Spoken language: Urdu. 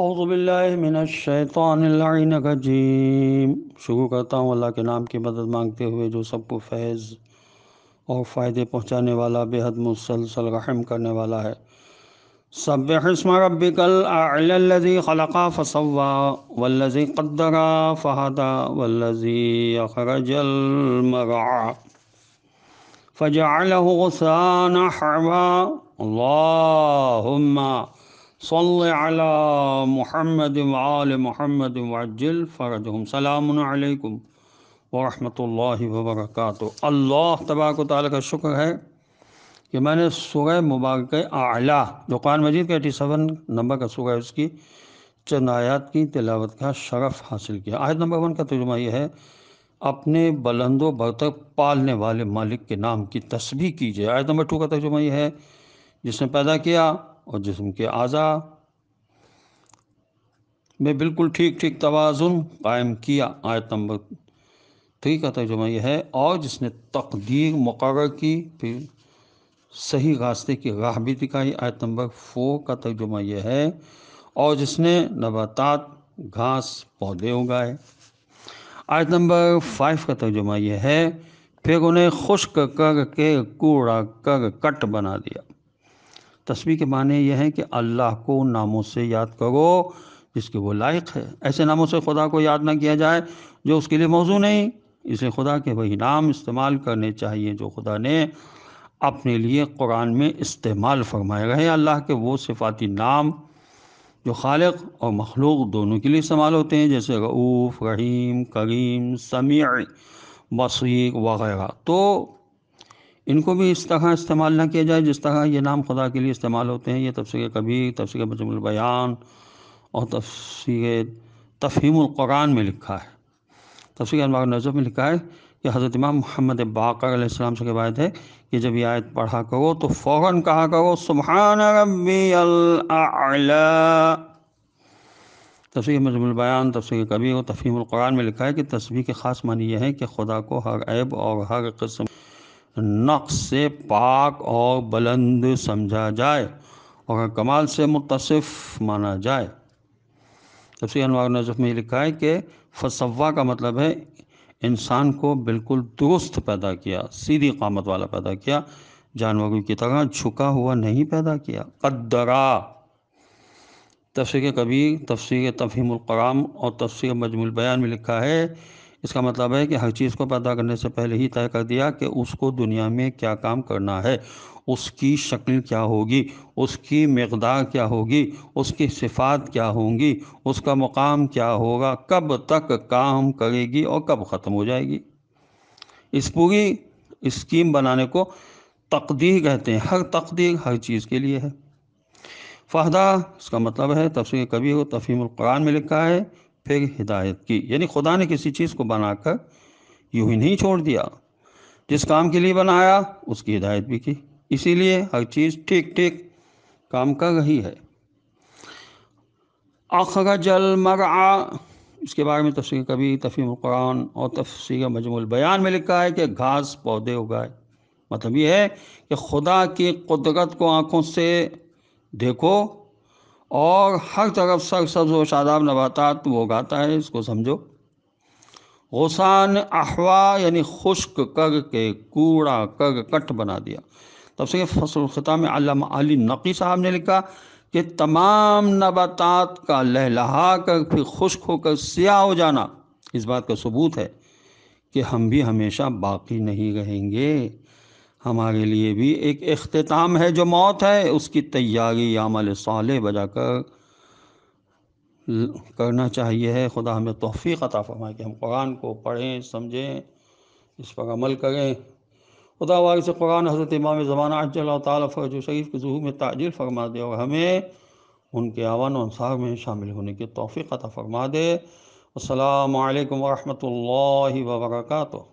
اعوذ باللہ من الشیطان اللعین الرجیم شروع کرتا ہوں اللہ کے نام کی مدد مانگتے ہوئے جو سب کو فیض اور فائدے پہنچانے والا بے حد مسلسل رحم کرنے والا ہے سب اسم ربک الاعلى الذی خلق فسوا والذی قدر فہدا والذی اخرج المرعی فجعله غثاء نحوا اللهم صل على محمد محمد وعجل فرجهم سلام علیکم ورحمۃ اللہ وبرکاتہ اللہ تبارک تعالیٰ کا شکر ہے کہ میں نے سورہ مبارک اعلیٰ جو قرآن مجید کا ایٹی سیون نمبر کا سورہ اس کی چند آیات کی تلاوت کا شرف حاصل کیا آیت نمبر ون کا ترجمہ یہ ہے اپنے بلند و برتر پالنے والے مالک کے نام کی تسبیح کیجیے آیت نمبر ٹو کا ترجمہ یہ ہے جس نے پیدا کیا اور جسم کے اعضا میں بالکل ٹھیک ٹھیک توازن قائم کیا آیت نمبر تھری کا ترجمہ یہ ہے اور جس نے تقدیر مقرر کی پھر صحیح راستے کی راہ بھی دکھائی آیت نمبر فور کا ترجمہ یہ ہے اور جس نے نباتات گھاس پودے اگائے آیت نمبر فائیو کا ترجمہ یہ ہے پھر انہیں خشک کر کے کوڑا کر کٹ بنا دیا تصویر کے معنی یہ ہیں کہ اللہ کو ناموں سے یاد کرو جس کے وہ لائق ہے ایسے ناموں سے خدا کو یاد نہ کیا جائے جو اس کے لیے موضوع نہیں اسے خدا کے وہی نام استعمال کرنے چاہیے جو خدا نے اپنے لیے قرآن میں استعمال فرمائے رہے اللہ کے وہ صفاتی نام جو خالق اور مخلوق دونوں کے لیے استعمال ہوتے ہیں جیسے رعوف رحیم کریم سمیع بصیر وغیرہ تو ان کو بھی اس طرح استعمال نہ کیا جائے جس طرح یہ نام خدا کے لیے استعمال ہوتے ہیں یہ تفسیر کبھی تفسیر بجم البیان اور تفسیر تفہیم القرآن میں لکھا ہے تفسیر انوار نظر میں لکھا ہے کہ حضرت امام محمد باقر علیہ السلام سے روایت ہے کہ جب یہ آیت پڑھا کرو تو فوراً کہا کرو سبحان ربی الاعلی تفسیر مجم البیان تفسیر کبھی اور تفہیم القرآن میں لکھا ہے کہ تصویر کے خاص معنی یہ ہے کہ خدا کو ہر عیب اور ہر قسم نقص سے پاک اور بلند سمجھا جائے اور کمال سے متصف مانا جائے تفسیر انوار نظف میں یہ لکھا ہے کہ فصوا کا مطلب ہے انسان کو بالکل درست پیدا کیا سیدھی قامت والا پیدا کیا جانوروں کی طرح جھکا ہوا نہیں پیدا کیا قدرا تفسیر کبیر تفسیر تفہیم القرام اور تفسیر مجموع البیان میں لکھا ہے اس کا مطلب ہے کہ ہر چیز کو پیدا کرنے سے پہلے ہی طے کر دیا کہ اس کو دنیا میں کیا کام کرنا ہے اس کی شکل کیا ہوگی اس کی مقدار کیا ہوگی اس کی صفات کیا ہوں گی اس کا مقام کیا ہوگا کب تک کام کرے گی اور کب ختم ہو جائے گی اس پوری اسکیم بنانے کو تقدیر کہتے ہیں ہر تقدیر ہر چیز کے لیے ہے فہدہ اس کا مطلب ہے تفسیر کبھی و تفہیم القرآن میں لکھا ہے پھر ہدایت کی یعنی خدا نے کسی چیز کو بنا کر یوں ہی نہیں چھوڑ دیا جس کام کے لیے بنایا اس کی ہدایت بھی کی اسی لیے ہر چیز ٹھیک ٹھیک کام کر رہی ہے اخرج المرعا جل اس کے بارے میں تفسیر کبھی تفہیم القرآن اور تفسیر مجموع البیان بیان میں لکھا ہے کہ گھاس پودے اگائے مطلب یہ ہے کہ خدا کی قدرت کو آنکھوں سے دیکھو اور ہر طرف سر سبز و شاداب نباتات وہ گاتا ہے اس کو سمجھو غسان احوا یعنی خشک کر کے کوڑا کر کٹ بنا دیا تب سے فصل خطہ میں علامہ علی نقی صاحب نے لکھا کہ تمام نباتات کا لہلہا کر پھر خشک ہو کر سیاہ ہو جانا اس بات کا ثبوت ہے کہ ہم بھی ہمیشہ باقی نہیں رہیں گے ہمارے لیے بھی ایک اختتام ہے جو موت ہے اس کی تیاری عمل صالح بجا کر کرنا چاہیے ہے خدا ہمیں توفیق عطا فرمائے کہ ہم قرآن کو پڑھیں سمجھیں اس پر عمل کریں خدا وارث سے قرآن حضرت امام زبان عجل اللہ تعالیٰ فرج و شریف کے ظہور میں تعجیل فرما دے اور ہمیں ان کے آوان و انصار میں شامل ہونے کی توفیق عطا فرما دے السلام علیکم ورحمۃ اللہ وبرکاتہ